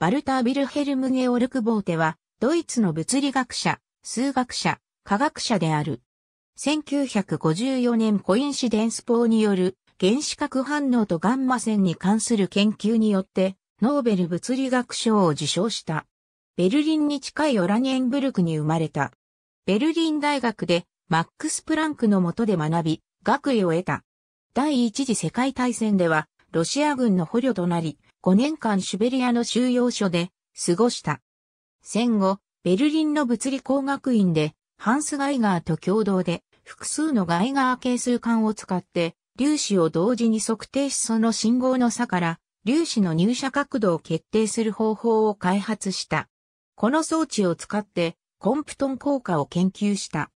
バルター・ビルヘルム・ゲオルク・ボーテは、ドイツの物理学者、数学者、科学者である。1954年コインシデンス法による原子核反応とガンマ線に関する研究によって、ノーベル物理学賞を受賞した。ベルリンに近いオラニエンブルクに生まれた。ベルリン大学でマックス・プランクの下で学び、学位を得た。第一次世界大戦では、ロシア軍の捕虜となり、5年間シュベリアの収容所で過ごした。戦後、ベルリンの物理工学院でハンス・ガイガーと共同で複数のガイガー係数管を使って粒子を同時に測定しその信号の差から粒子の入射角度を決定する方法を開発した。この装置を使ってコンプトン効果を研究した。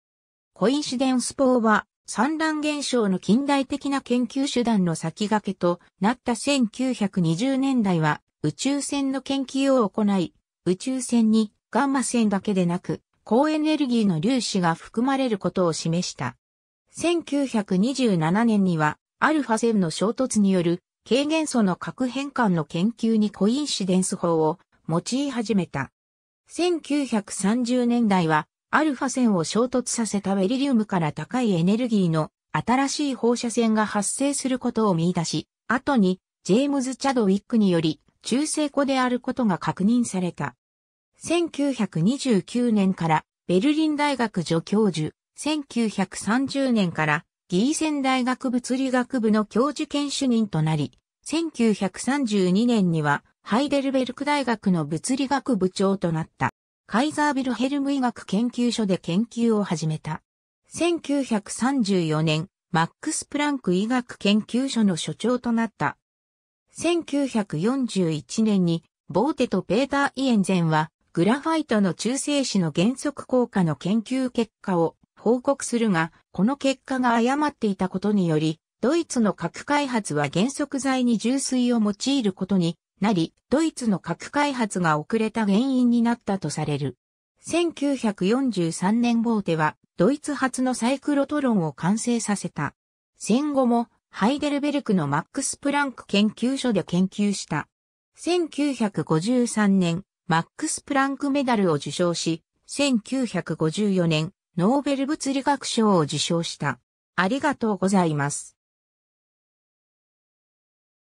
コインシデンスーは産卵現象の近代的な研究手段の先駆けとなった1920年代は宇宙船の研究を行い、宇宙船にガンマ線だけでなく高エネルギーの粒子が含まれることを示した。1927年にはアルファ線の衝突による軽元素の核変換の研究にコインシデンス法を用い始めた。1930年代はアルファ線を衝突させたベリリウムから高いエネルギーの新しい放射線が発生することを見出し、後にジェームズ・チャドウィックにより中性子であることが確認された。1929年からベルリン大学助教授、1930年からギーセン大学物理学部の教授研主任となり、1932年にはハイデルベルク大学の物理学部長となった。カイザービルヘルム医学研究所で研究を始めた。1934年、マックス・プランク医学研究所の所長となった。1941年に、ボーテとペーター・イエンゼンは、グラファイトの中性子の原則効果の研究結果を報告するが、この結果が誤っていたことにより、ドイツの核開発は原則剤に重水を用いることになり、ドイツの核開発が遅れた原因になったとされる。1943年ボーテは、ドイツ発のサイクロトロンを完成させた。戦後も、ハイデルベルクのマックス・プランク研究所で研究した。1953年、マックス・プランクメダルを受賞し、1954年、ノーベル物理学賞を受賞した。ありがとうございます。